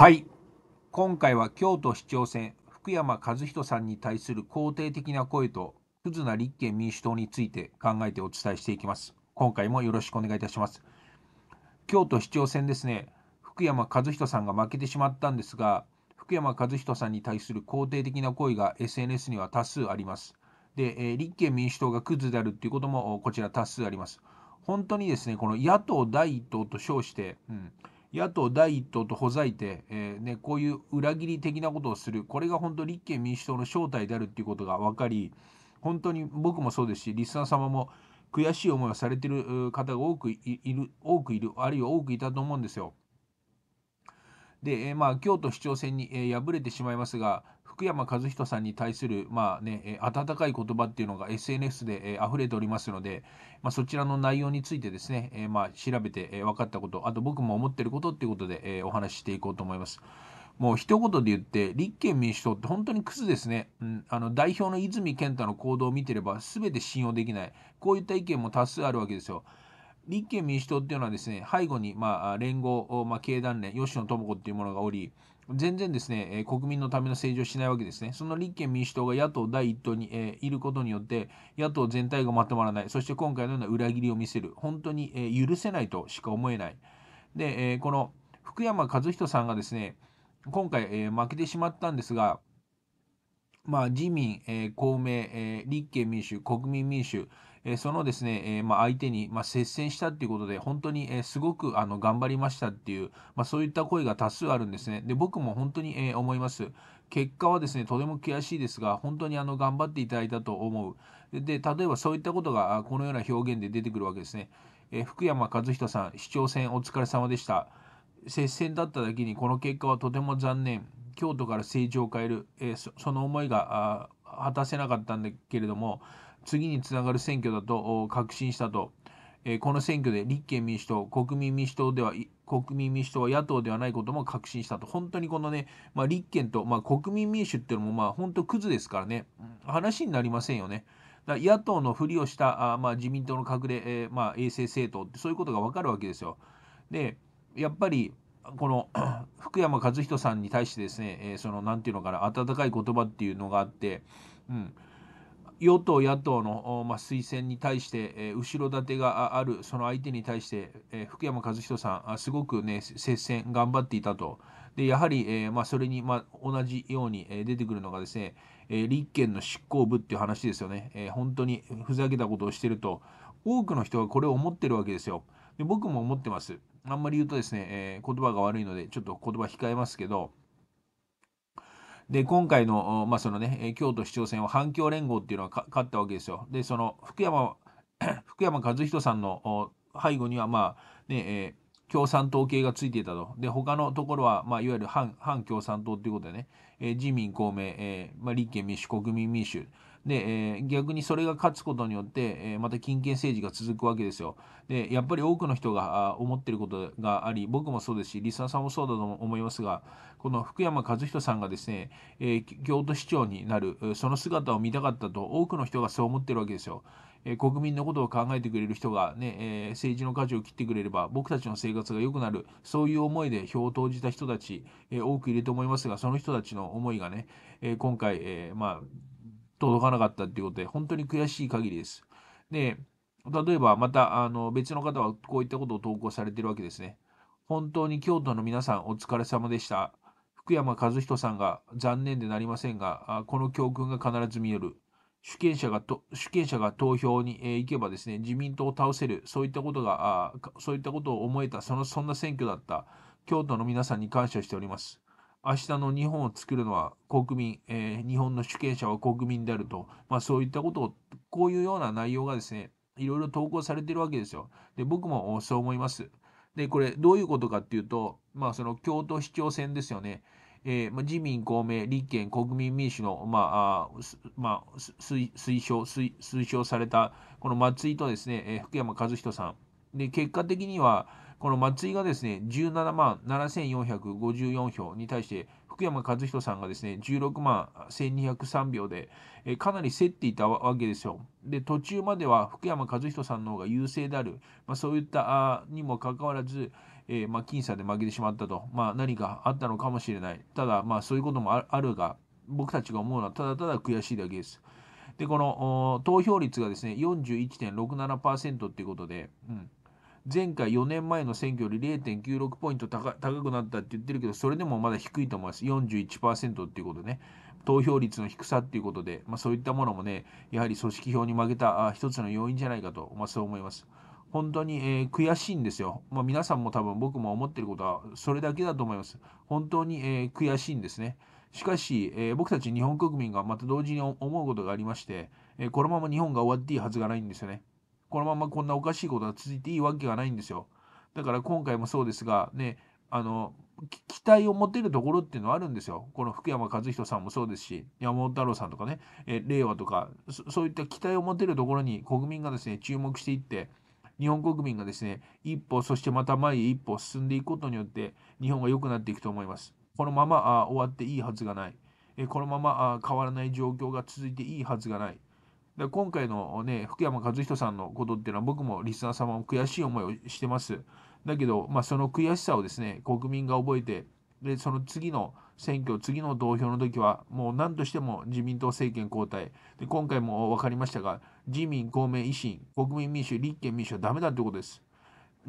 はい今回は京都市長選福山和人さんに対する肯定的な声とクズな立憲民主党について考えてお伝えしていきます今回もよろしくお願いいたします京都市長選ですね福山和人さんが負けてしまったんですが福山和人さんに対する肯定的な声が SNS には多数ありますで、え立憲民主党がクズであるということもこちら多数あります本当にですねこの野党第一党と称して、うん、野党第一党とほざいて、えー、ね、こういう裏切り的なことをする、これが本当、立憲民主党の正体であるということが分かり、本当に僕もそうですし、リスナー様も悔しい思いをされてる方が多くいる、多くいる、あるいは多くいたと思うんですよ。で、まあ、京都市長選に敗れてしまいますが、福山和人さんに対する、まあね、温かい言葉っていうのが SNS で溢れておりますので、まあ、そちらの内容についてですね、まあ、調べて分かったこと、あと僕も思ってることっていうことでお話ししていこうと思います。もう一言で言って、立憲民主党って本当にクズですね。うん、あの代表の泉健太の行動を見てれば、すべて信用できない。こういった意見も多数あるわけですよ。立憲民主党っていうのはですね、背後に、まあ、連合、まあ、経団連、吉野智子っていうものがおり、全然ですね、国民のための政治をしないわけですね。その立憲民主党が野党第一党に、えいることによって、野党全体がまとまらない、そして今回のような裏切りを見せる、本当に、え許せないとしか思えない。で、えこの福山和人さんがですね、今回、え負けてしまったんですが、まあ、自民、え公明、え立憲民主、国民民主、えそのですね、えま相手に、ま接戦したっていうことで、本当に、えすごくあの頑張りましたっていう、まそういった声が多数あるんですね。で、僕も本当に、え思います。結果はですね、とても悔しいですが、本当にあの頑張っていただいたと思う。で、例えばそういったことがこのような表現で出てくるわけですね。え福山和人さん、市長選お疲れ様でした。接戦だっただけにこの結果はとても残念。京都から政治を変える、えその思いが果たせなかったんだけれども、次につながる選挙だと確信したと、えー、この選挙で立憲民主党、国民民主党では、国民民主党は野党ではないことも確信したと、本当にこのね、まあ、立憲と、まあ、国民民主っていうのも、まあ、本当、クズですからね、話になりませんよね。だ野党のふりをしたあ、まあ、自民党の隠れ、えー、まあ、衛星政党って、そういうことが分かるわけですよ。で、やっぱり、この 福山和人さんに対してですね、えー、その、なんていうのかな、温かい言葉っていうのがあって、うん。与党、野党の、ま推薦に対して、え後ろ盾があるその相手に対して、え福山和人さん、あすごく、ね、接戦頑張っていたと。でやはり、えまあ、それに、まあ、同じように、え出てくるのがですね、え立憲の執行部っていう話ですよね、え本当にふざけたことをしてると、多くの人がこれを思ってるわけですよ。で僕も思ってます。あんまり言うとですね、え言葉が悪いので、ちょっと言葉控えますけど、で今回の,、まあそのね、京都市長選は反共連合っていうのが勝ったわけですよ。でその福山 福山和人さんの背後には、まあねえー、共産党系がついていたと。で他のところは、まあ、いわゆる反共産党ということでね、えー、自民公明、えーまあ、立憲民主国民民主で、えー、逆にそれが勝つことによって、えー、また金権政治が続くわけですよ。で、やっぱり多くの人が思ってることがあり、僕もそうですし、リスナーさんもそうだと思いますが、この福山和人さんがですね、えー、京都市長になる、その姿を見たかったと、多くの人がそう思ってるわけですよ。え国民のことを考えてくれる人がね、えー、政治の舵を切ってくれれば僕たちの生活が良くなるそういう思いで票を投じた人たち、えー、多くいると思いますがその人たちの思いがね、えー、今回、えまあ届かなかったっていうことで、本当に悔しい限りです。で、例えばまたあの別の方はこういったことを投稿されてるわけですね。本当に京都の皆さんお疲れ様でした。福山和人さんが残念でなりませんが、この教訓が必ず見える。主権者がと主権者が投票に、えー、行けばですね、自民党を倒せる、そういったことが、あそういったことを思えた、そのそんな選挙だった、京都の皆さんに感謝しております。明日の日本を作るのは国民、えー、日本の主権者は国民であると、まあ、そういったことを、こういうような内容がですね、いろいろ投稿されてるわけですよ。で、僕もそう思います。で、これ、どういうことかっていうと、まあ、その京都市長選ですよね。えー、まあ、自民、公明、立憲、国民民主の、まあ、あまあ、推奨推、推奨された、この松井とですね、えー、福山和人さん。で、結果的には、この松井がですね、17万7454票に対して、福山和人さんがですね、16万1203票で、えかなり競っていたわけですよ。で、途中までは福山和人さんの方が優勢である、まあ、そういったにもかかわらず、えー、まあ、僅差で負けてしまったと、まあ、何かあったのかもしれない。ただ、まあ、そういうこともあるが、僕たちが思うのはただただ悔しいだけです。で、この投票率がですね、41.67%ということで、うん。前回4年前の選挙より0.96ポイント高くなったって言ってるけど、それでもまだ低いと思います。41%っていうことね。投票率の低さっていうことで、まあ、そういったものもね、やはり組織票に負けたあ一つの要因じゃないかと、まあ、そう思います。本当に、えー、悔しいんですよ。まあ、皆さんも多分僕も思ってることはそれだけだと思います。本当に、えー、悔しいんですね。しかし、えー、僕たち日本国民がまた同時に思うことがありまして、えこのまま日本が終わっていいはずがないんですよね。このままこんなおかしいことが続いていいわけがないんですよ。だから今回もそうですが、ね、あの、期待を持てるところっていうのはあるんですよ。この福山和人さんもそうですし、山本太郎さんとかね、え令和とかそういった期待を持てるところに国民がですね、注目していって、日本国民がですね、一歩、そしてまた前へ一歩進んでいくことによって、日本が良くなっていくと思います。このままあ終わっていいはずがない。えこのままあ変わらない状況が続いていいはずがない。で今回のね、福山和人さんのことっていうのは僕もリスナー様も悔しい思いをしてます。だけど、まあ、その悔しさをですね、国民が覚えて、で、その次の選挙、次の投票の時は、もう何としても自民党政権交代。で、今回も分かりましたが、自民、公明、維新、国民民主、立憲民主はダメだということです。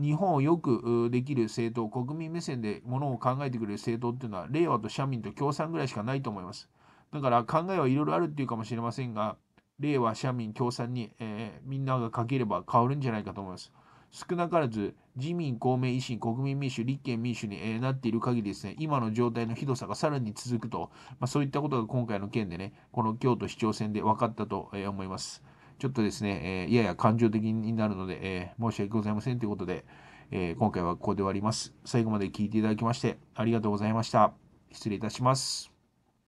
日本をよくできる政党、国民目線でものを考えてくれる政党っていうのは、令和と社民と共産ぐらいしかないと思います。だから考えはいろいろあるっていうかもしれませんが、令和社民共産に、えー、みんながかければ変わるんじゃないかと思います。少なからず自民、公明、維新、国民民主、立憲民主に、えー、なっている限りですね、今の状態のひどさがさらに続くと、まあ、そういったことが今回の件でね、この京都市長選で分かったと、えー、思います。ちょっとですね、えー、やや感情的になるので、えー、申し訳ございませんということで、えー、今回はここで終わります。最後まで聞いていただきましてありがとうございました。失礼いたします。